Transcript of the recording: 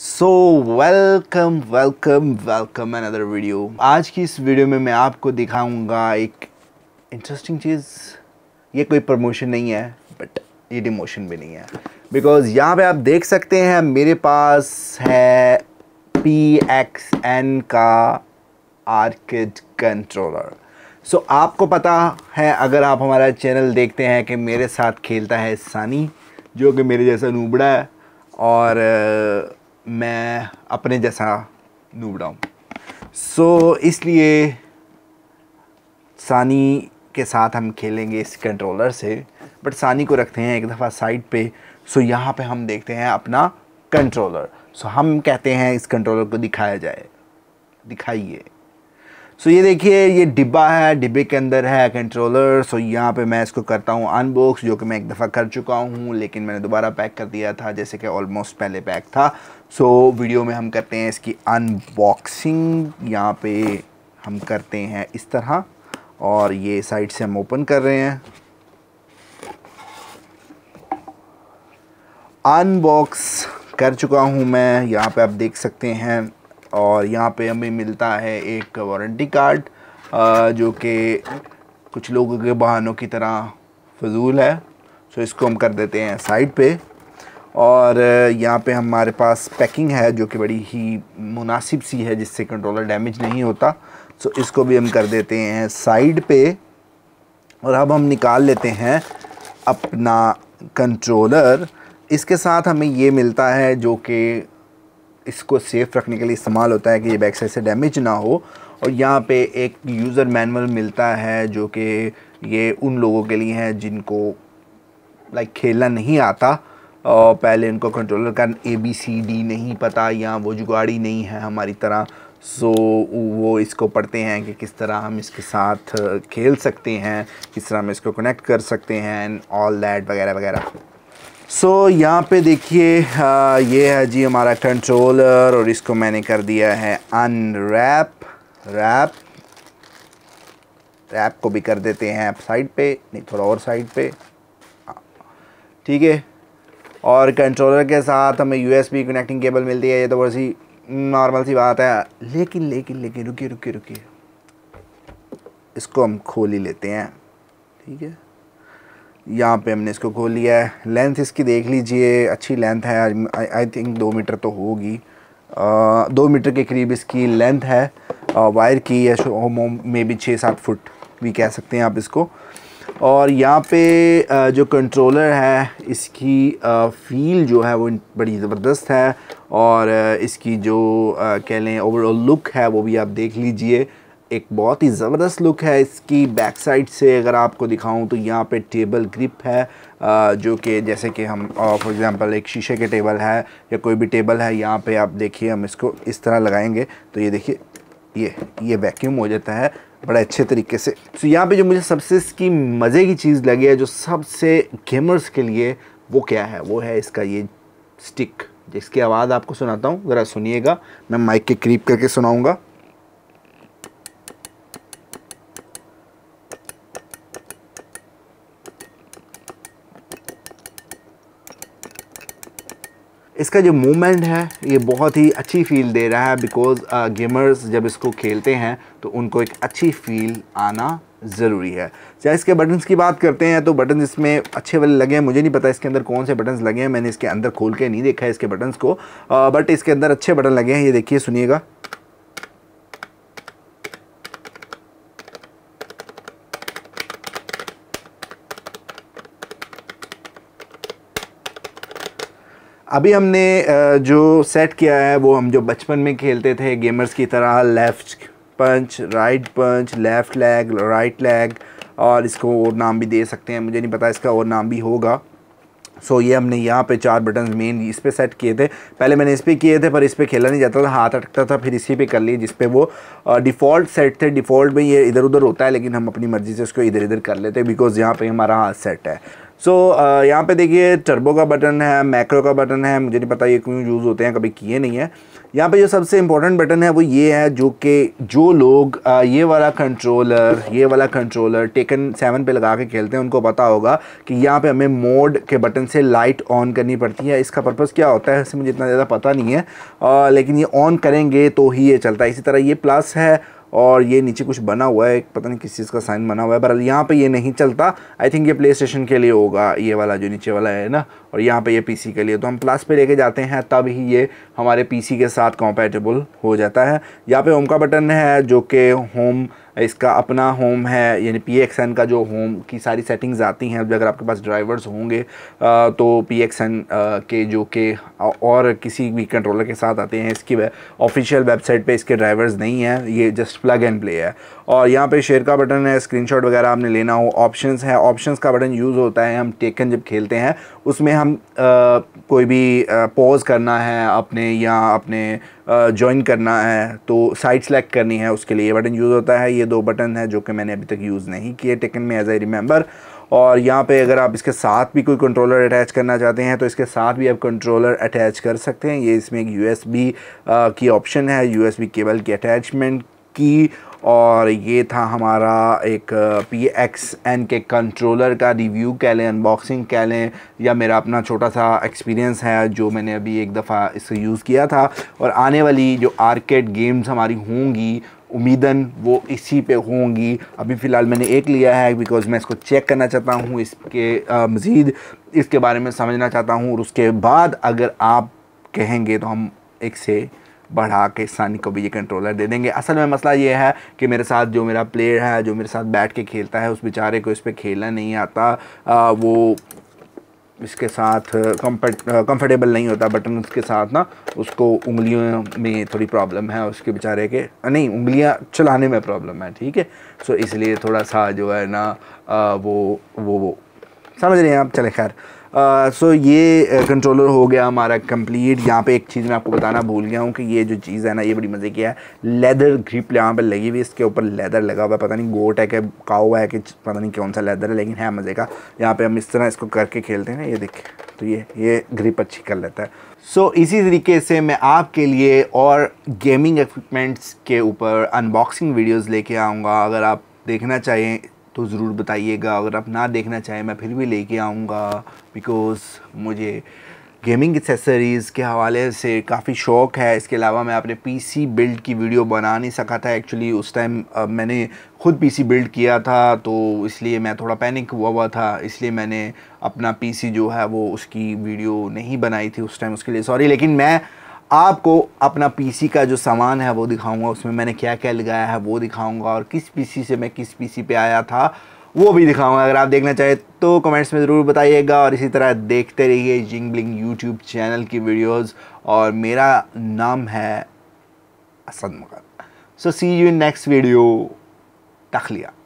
सो welcome welcome welcome another video आज की इस वीडियो में मैं आपको दिखाऊंगा एक इंटरेस्टिंग चीज़ ये कोई प्रमोशन नहीं है बट ये डिमोशन भी नहीं है बिकॉज यहाँ पे आप देख सकते हैं मेरे पास है पी एक्स एन का आर्किड कंट्रोलर सो so, आपको पता है अगर आप हमारा चैनल देखते हैं कि मेरे साथ खेलता है सानी जो कि मेरे जैसा नूबड़ा है और मैं अपने जैसा नूबड़ा हूँ सो so, इसलिए सानी के साथ हम खेलेंगे इस कंट्रोलर से बट सानी को रखते हैं एक दफ़ा साइड पे सो so, यहाँ पे हम देखते हैं अपना कंट्रोलर सो so, हम कहते हैं इस कंट्रोलर को दिखाया जाए दिखाइए सो so, ये देखिए ये डिब्बा है डिब्बे के अंदर है कंट्रोलर सो so, यहाँ पे मैं इसको करता हूँ अनबॉक्स जो कि मैं एक दफ़ा कर चुका हूँ लेकिन मैंने दोबारा पैक कर दिया था जैसे कि ऑलमोस्ट पहले पैक था सो so, वीडियो में हम करते हैं इसकी अनबॉक्सिंग यहाँ पे हम करते हैं इस तरह और ये साइड से हम ओपन कर रहे हैं अनबॉक्स कर चुका हूँ मैं यहाँ पर आप देख सकते हैं और यहाँ पे हमें मिलता है एक वारंटी कार्ड जो कि कुछ लोगों के बहानों की तरह फजूल है सो इसको हम कर देते हैं साइड पे और यहाँ पे हमारे पास पैकिंग है जो कि बड़ी ही मुनासिब सी है जिससे कंट्रोलर डैमेज नहीं होता सो इसको भी हम कर देते हैं साइड पे और अब हम निकाल लेते हैं अपना कंट्रोलर इसके साथ हमें ये मिलता है जो कि इसको सेफ़ रखने के लिए इस्तेमाल होता है कि ये बैक साइड से डैमेज ना हो और यहाँ पे एक यूज़र मैनुअल मिलता है जो कि ये उन लोगों के लिए है जिनको लाइक खेलना नहीं आता और पहले इनको कंट्रोलर का ए बी सी डी नहीं पता या वो जुगाड़ी नहीं है हमारी तरह सो वो इसको पढ़ते हैं कि किस तरह हम इसके साथ खेल सकते हैं किस तरह हम इसको कनेक्ट कर सकते हैं एंड ऑल दैट वगैरह वगैरह सो so, यहाँ पे देखिए ये है जी हमारा कंट्रोलर और इसको मैंने कर दिया है अनरैप रैप रैप को भी कर देते हैं आप साइड पे नहीं थोड़ा और साइड पे हाँ, ठीक है और कंट्रोलर के साथ हमें यूएसबी कनेक्टिंग केबल मिलती है ये तो बहुत सी नॉर्मल सी बात है लेकिन लेकिन लेकिन रुकिए रुकिए रुकिए इसको हम खोल ही लेते हैं ठीक है यहाँ पे हमने इसको खोल लिया है लेंथ इसकी देख लीजिए अच्छी लेंथ है आई थिंक दो मीटर तो होगी दो मीटर के करीब इसकी लेंथ है वायर की या मे बी छः सात फुट भी कह सकते हैं आप इसको और यहाँ पे आ, जो कंट्रोलर है इसकी आ, फील जो है वो बड़ी ज़बरदस्त है और आ, इसकी जो कह लें ओवरऑल लुक है वो भी आप देख लीजिए एक बहुत ही ज़बरदस्त लुक है इसकी बैक साइड से अगर आपको दिखाऊं तो यहाँ पे टेबल ग्रिप है जो कि जैसे कि हम फॉर एग्जांपल एक शीशे के टेबल है या कोई भी टेबल है यहाँ पे आप देखिए हम इसको इस तरह लगाएंगे तो ये देखिए ये ये वैक्यूम हो जाता है बड़े अच्छे तरीके से तो यहाँ पर जो मुझे सबसे इसकी मज़े की चीज़ लगी है जो सबसे गेमर्स के लिए वो क्या है वो है इसका ये स्टिक जिसकी आवाज़ आपको सुनाता हूँ ज़रा सुनिएगा मैं माइक के क्रीप करके सुनाऊँगा इसका जो मूवमेंट है ये बहुत ही अच्छी फील दे रहा है बिकॉज गेमर्स uh, जब इसको खेलते हैं तो उनको एक अच्छी फील आना ज़रूरी है चाहे इसके बटन्स की बात करते हैं तो बटन इसमें अच्छे वाले लगे हैं मुझे नहीं पता इसके अंदर कौन से बटन्स लगे हैं मैंने इसके अंदर खोल के नहीं देखा है इसके बटन्स को आ, uh, बट इसके अंदर अच्छे बटन लगे हैं ये देखिए सुनिएगा अभी हमने जो सेट किया है वो हम जो बचपन में खेलते थे गेमर्स की तरह left punch right punch left leg right leg और इसको और नाम भी दे सकते हैं मुझे नहीं पता इसका और नाम भी होगा सो so, ये हमने यहाँ पे चार बटन मेन इस पर सेट किए थे पहले मैंने इस पर किए थे पर इस पर खेला नहीं जाता था हाथ अटकता था फिर इसी पे कर लिए जिस पर वो डिफ़ॉल्ट सेट थे डिफ़ॉल्ट में ये इधर उधर होता है लेकिन हम अपनी मर्ज़ी से उसको इधर इधर कर लेते हैं बिकॉज़ यहाँ पे हमारा हाथ सेट है सो so, uh, यहाँ पे देखिए टर्बो का बटन है मैक्रो का बटन है मुझे नहीं पता ये क्यों यूज़ होते हैं कभी किए नहीं है यहाँ पे जो सबसे इम्पोर्टेंट बटन है वो ये है जो कि जो लोग uh, ये वाला कंट्रोलर ये वाला कंट्रोलर टेकन सेवन पे लगा के खेलते हैं उनको पता होगा कि यहाँ पे हमें मोड के बटन से लाइट ऑन करनी पड़ती है इसका पर्पज़ क्या होता है इससे मुझे इतना ज़्यादा पता नहीं है आ, uh, लेकिन ये ऑन करेंगे तो ही ये चलता है इसी तरह ये प्लस है और ये नीचे कुछ बना हुआ है पता नहीं किस चीज़ का साइन बना हुआ है बहरहाल यहाँ पे ये नहीं चलता आई थिंक ये प्ले स्टेशन के लिए होगा ये वाला जो नीचे वाला है ना और यहाँ पे ये पीसी के लिए तो हम प्लस पे लेके जाते हैं तब ही ये हमारे पीसी के साथ कॉम्पैटेबल हो जाता है यहाँ पे होम का बटन है जो कि होम इसका अपना होम है यानी पी का जो होम की सारी सेटिंग्स आती हैं अगर आपके पास ड्राइवर्स होंगे तो पी के जो के और किसी भी कंट्रोलर के साथ आते हैं इसकी ऑफिशियल वेबसाइट पे इसके ड्राइवर्स नहीं हैं ये जस्ट प्लग एंड प्ले है और यहाँ पे शेयर का बटन है स्क्रीनशॉट वगैरह आपने लेना हो ऑप्शंस है ऑप्शंस का बटन यूज़ होता है हम टेकन जब खेलते हैं उसमें हम आ, कोई भी पॉज करना है अपने या अपने ज्वाइन करना है तो साइट सेलेक्ट करनी है उसके लिए ये बटन यूज़ होता है ये दो बटन है जो कि मैंने अभी तक यूज़ नहीं किए टेकन में एज़ आई रिमेंबर और यहाँ पे अगर आप इसके साथ भी कोई कंट्रोलर अटैच करना चाहते हैं तो इसके साथ भी आप कंट्रोलर अटैच कर सकते हैं ये इसमें एक यूएसबी की ऑप्शन है यूएसबी केबल की अटैचमेंट की और ये था हमारा एक पी एक्स एन के कंट्रोलर का रिव्यू कह लें अनबॉक्सिंग कह लें या मेरा अपना छोटा सा एक्सपीरियंस है जो मैंने अभी एक दफ़ा इससे यूज़ किया था और आने वाली जो आर्केड गेम्स हमारी होंगी उम्मीदन वो इसी पे होंगी अभी फ़िलहाल मैंने एक लिया है बिकॉज़ मैं इसको चेक करना चाहता हूँ इसके मज़ीद इसके बारे में समझना चाहता हूँ और उसके बाद अगर आप कहेंगे तो हम एक से बढ़ा के सानी को भी ये कंट्रोलर दे देंगे असल में मसला ये है कि मेरे साथ जो मेरा प्लेयर है जो मेरे साथ बैठ के खेलता है उस बेचारे को इस पर खेलना नहीं आता आ, वो इसके साथ कंफर्टेबल नहीं होता बटन उसके साथ ना उसको उंगलियों में थोड़ी प्रॉब्लम है उसके बेचारे के नहीं उंगलियां चलाने में प्रॉब्लम है ठीक है सो इसलिए थोड़ा सा जो है ना आ, वो वो वो समझ रहे हैं आप चले खैर सो ये कंट्रोलर हो गया हमारा कंप्लीट यहाँ पे एक चीज़ मैं आपको बताना भूल गया हूँ कि ये जो चीज़ है ना ये बड़ी मज़े की है लेदर ग्रिप यहाँ पे लगी हुई इसके ऊपर लेदर लगा हुआ है पता नहीं गोट है कि काओ है कि पता नहीं कौन सा लेदर है लेकिन है मज़े का यहाँ पे हम इस तरह इसको करके खेलते हैं ना ये देखें तो ये ये ग्रिप अच्छी कर लेता है सो so, इसी तरीके से मैं आपके लिए और गेमिंग इक्विपमेंट्स के ऊपर अनबॉक्सिंग वीडियोज़ लेके आऊँगा अगर आप देखना चाहिए तो ज़रूर बताइएगा अगर आप ना देखना चाहें मैं फिर भी लेके आऊँगा बिकॉज़ मुझे गेमिंग एक्सेसरीज़ के हवाले से काफ़ी शौक़ है इसके अलावा मैं अपने पीसी बिल्ड की वीडियो बना नहीं सका था एक्चुअली उस टाइम मैंने ख़ुद पीसी बिल्ड किया था तो इसलिए मैं थोड़ा पैनिक हुआ हुआ था इसलिए मैंने अपना पीसी जो है वो उसकी वीडियो नहीं बनाई थी उस टाइम उसके लिए सॉरी लेकिन मैं आपको अपना पीसी का जो सामान है वो दिखाऊंगा उसमें मैंने क्या क्या लगाया है वो दिखाऊंगा और किस पीसी से मैं किस पीसी पे आया था वो भी दिखाऊंगा अगर आप देखना चाहें तो कमेंट्स में ज़रूर बताइएगा और इसी तरह देखते रहिए जिंग ब्लिंग यूट्यूब चैनल की वीडियोस और मेरा नाम है असद मगर so see you next video तखलिया